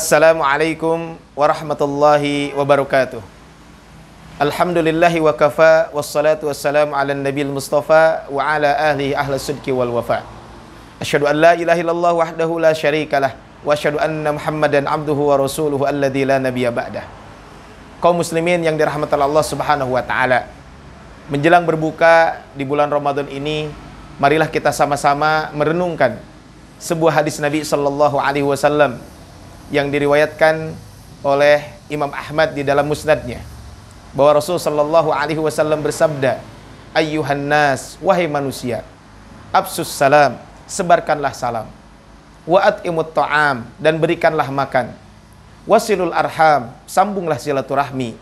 Assalamualaikum warahmatullahi wabarakatuh. Alhamdulillahi wa kafa wassalatu wassalamu ala nabil mustafa wa ala ahli ahla sudki wal wafa. Asyhadu an la ilaha illallah wahdahu la syarikalah wa asyhadu anna Muhammadan abduhu wa rasuluhu alladzi la nabiyya ba'dah. Kaum muslimin yang dirahmati Allah Subhanahu wa taala. Menjelang berbuka di bulan Ramadan ini, marilah kita sama-sama merenungkan sebuah hadis Nabi sallallahu alaihi wasallam yang diriwayatkan oleh Imam Ahmad di dalam musnadnya bahwa Rasul Shallallahu Alaihi Wasallam bersabda, Ayuhan nas, wahai manusia, absus salam, sebarkanlah salam, waat imut ta'am, dan berikanlah makan, wasilul arham, sambunglah silaturahmi,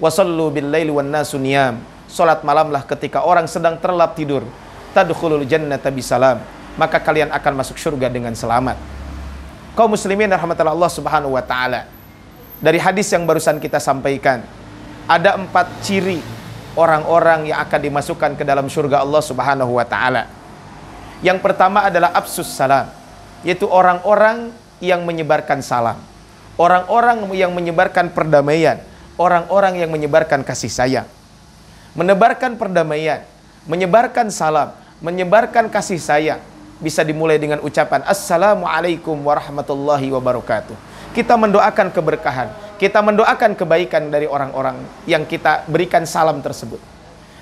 wasallu bil laili wan nasuniyam, salat malamlah ketika orang sedang terlap tidur, tadkhulul jannata bisalam, maka kalian akan masuk surga dengan selamat kaum muslimin rahmatullah Allah Subhanahu wa taala. Dari hadis yang barusan kita sampaikan, ada empat ciri orang-orang yang akan dimasukkan ke dalam surga Allah Subhanahu wa taala. Yang pertama adalah absus salam, yaitu orang-orang yang menyebarkan salam. Orang-orang yang menyebarkan perdamaian, orang-orang yang menyebarkan kasih sayang. Menebarkan perdamaian, menyebarkan salam, menyebarkan kasih sayang, bisa dimulai dengan ucapan Assalamualaikum warahmatullahi wabarakatuh. Kita mendoakan keberkahan, kita mendoakan kebaikan dari orang-orang yang kita berikan salam tersebut.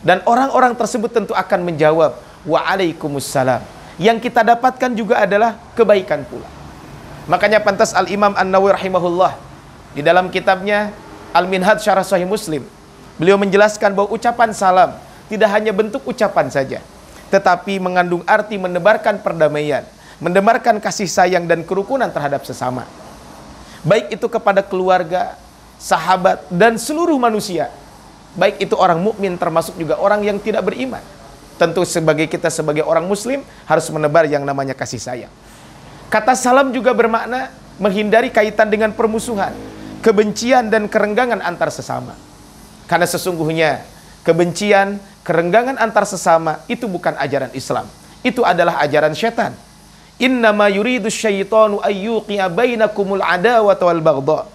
Dan orang-orang tersebut tentu akan menjawab Waalaikumsalam. Yang kita dapatkan juga adalah kebaikan pula. Makanya pantas Al-Imam An-Nawawi rahimahullah di dalam kitabnya al minhad Syarah Sahih Muslim, beliau menjelaskan bahwa ucapan salam tidak hanya bentuk ucapan saja, tetapi mengandung arti menebarkan perdamaian, mendebarkan kasih sayang dan kerukunan terhadap sesama. Baik itu kepada keluarga, sahabat dan seluruh manusia. Baik itu orang mukmin termasuk juga orang yang tidak beriman. Tentu sebagai kita sebagai orang muslim harus menebar yang namanya kasih sayang. Kata salam juga bermakna menghindari kaitan dengan permusuhan, kebencian dan kerenggangan antar sesama. Karena sesungguhnya kebencian, kerenggangan antar sesama itu bukan ajaran Islam. Itu adalah ajaran setan. Innama yuridu syaitanu ayyuqiya bainakumul adawata wal bagdha.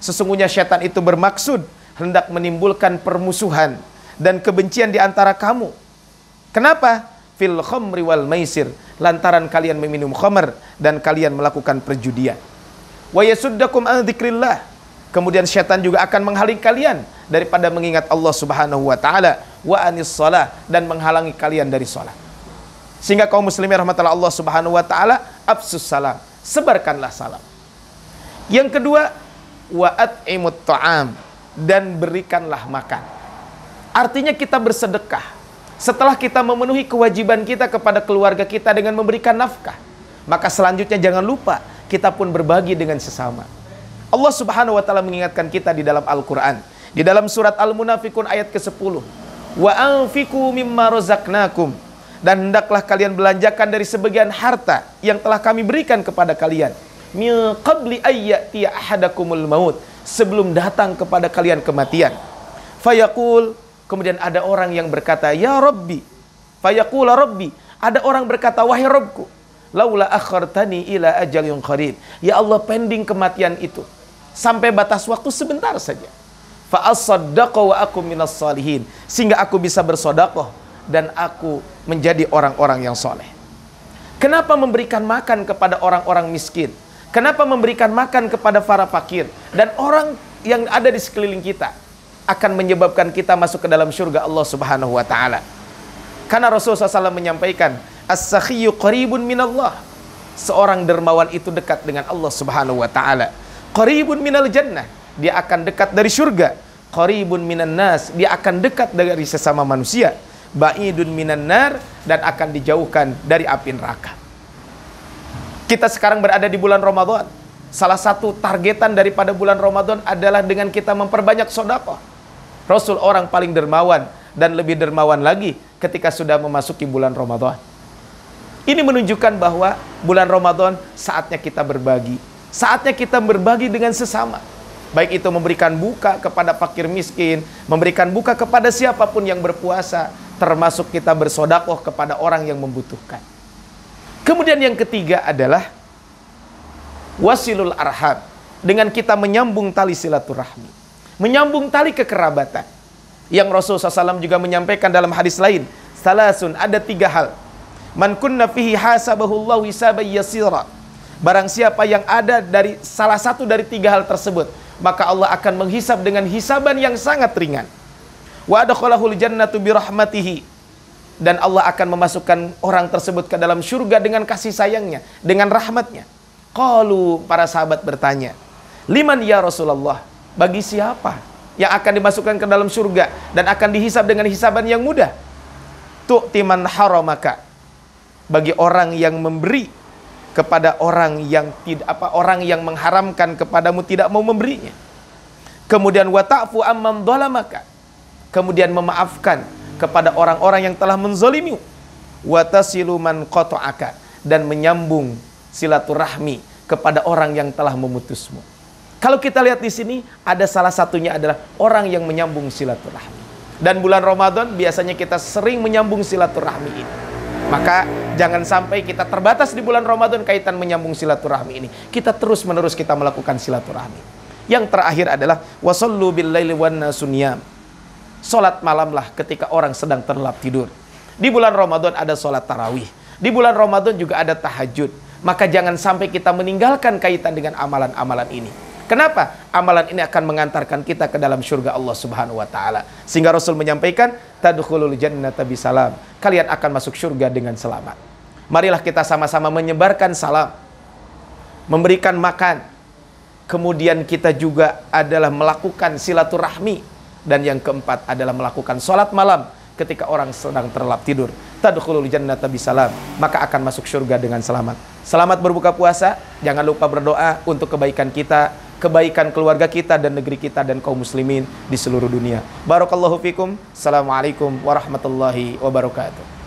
Sesungguhnya setan itu bermaksud hendak menimbulkan permusuhan dan kebencian di antara kamu. Kenapa? Fil khamri wal maisir. Lantaran kalian meminum khomer dan kalian melakukan perjudian. Wa yasuddakum an dzikrillah Kemudian syaitan juga akan menghalangi kalian daripada mengingat Allah Subhanahu wa taala wa anis salah dan menghalangi kalian dari salat. Sehingga kaum muslimin rahmatullah Allah Subhanahu wa taala absus salam, sebarkanlah salam. Yang kedua, wa at'imut ta'am dan berikanlah makan. Artinya kita bersedekah. Setelah kita memenuhi kewajiban kita kepada keluarga kita dengan memberikan nafkah, maka selanjutnya jangan lupa kita pun berbagi dengan sesama Allah Subhanahu wa taala mengingatkan kita di dalam Al-Qur'an. Di dalam surat Al-Munafikun ayat ke-10. Wa anfiqu mimma razaqnakum dan hendaklah kalian belanjakan dari sebagian harta yang telah kami berikan kepada kalian Mil qabli ayyati ahadakumul maut sebelum datang kepada kalian kematian. Fayaqul kemudian ada orang yang berkata ya rabbi fayaqula rabbi ada orang berkata wahai robku laula akhartani ila ajal yang qarib ya Allah pending kematian itu sampai batas waktu sebentar saja. Fa'asaddaqa wa aku minas salihin. Sehingga aku bisa bersodakoh dan aku menjadi orang-orang yang soleh. Kenapa memberikan makan kepada orang-orang miskin? Kenapa memberikan makan kepada para fakir? Dan orang yang ada di sekeliling kita akan menyebabkan kita masuk ke dalam surga Allah Subhanahu wa taala. Karena Rasulullah SAW menyampaikan, "As-sakhiyyu qaribun minallah." Seorang dermawan itu dekat dengan Allah Subhanahu wa taala qaribun minal jannah, dia akan dekat dari surga. Qaribun minan nas, dia akan dekat dari sesama manusia. Ba'idun minan nar dan akan dijauhkan dari api neraka. Kita sekarang berada di bulan Ramadan. Salah satu targetan daripada bulan Ramadan adalah dengan kita memperbanyak sedekah Rasul orang paling dermawan dan lebih dermawan lagi ketika sudah memasuki bulan Ramadan. Ini menunjukkan bahwa bulan Ramadan saatnya kita berbagi, Saatnya kita berbagi dengan sesama. Baik itu memberikan buka kepada fakir miskin, memberikan buka kepada siapapun yang berpuasa, termasuk kita bersodakoh kepada orang yang membutuhkan. Kemudian yang ketiga adalah wasilul arham. Dengan kita menyambung tali silaturahmi. Menyambung tali kekerabatan. Yang Rasulullah SAW juga menyampaikan dalam hadis lain. Salasun, ada tiga hal. Man kunna fihi hasabahullahu isaba yasirah. Barang siapa yang ada dari salah satu dari tiga hal tersebut, maka Allah akan menghisap dengan hisaban yang sangat ringan. dan Allah akan memasukkan orang tersebut ke dalam surga dengan kasih sayangnya, dengan rahmatnya. Kalau para sahabat bertanya, Liman ya Rasulullah, bagi siapa yang akan dimasukkan ke dalam surga dan akan dihisap dengan hisaban yang mudah? Tu'timan haramaka, bagi orang yang memberi kepada orang yang tidak apa orang yang mengharamkan kepadamu tidak mau memberinya. Kemudian watafu amman maka Kemudian memaafkan kepada orang-orang yang telah menzolimimu. Watasilu man qata'aka dan menyambung silaturahmi kepada orang yang telah memutusmu. Kalau kita lihat di sini ada salah satunya adalah orang yang menyambung silaturahmi. Dan bulan Ramadan biasanya kita sering menyambung silaturahmi ini. Maka jangan sampai kita terbatas di bulan Ramadan kaitan menyambung silaturahmi ini. Kita terus-menerus kita melakukan silaturahmi. Yang terakhir adalah wasallu bil laili wan Salat malamlah ketika orang sedang terlelap tidur. Di bulan Ramadan ada salat tarawih. Di bulan Ramadan juga ada tahajud. Maka jangan sampai kita meninggalkan kaitan dengan amalan-amalan ini. Kenapa? Amalan ini akan mengantarkan kita ke dalam surga Allah Subhanahu wa taala. Sehingga Rasul menyampaikan tadkhulul jannata bisalam. Kalian akan masuk surga dengan selamat. Marilah kita sama-sama menyebarkan salam. Memberikan makan. Kemudian kita juga adalah melakukan silaturahmi dan yang keempat adalah melakukan sholat malam ketika orang sedang terlelap tidur. Tadkhulul jannata bisalam, maka akan masuk surga dengan selamat. Selamat berbuka puasa, jangan lupa berdoa untuk kebaikan kita kebaikan keluarga kita dan negeri kita dan kaum muslimin di seluruh dunia. Barakallahu fikum. Assalamualaikum warahmatullahi wabarakatuh.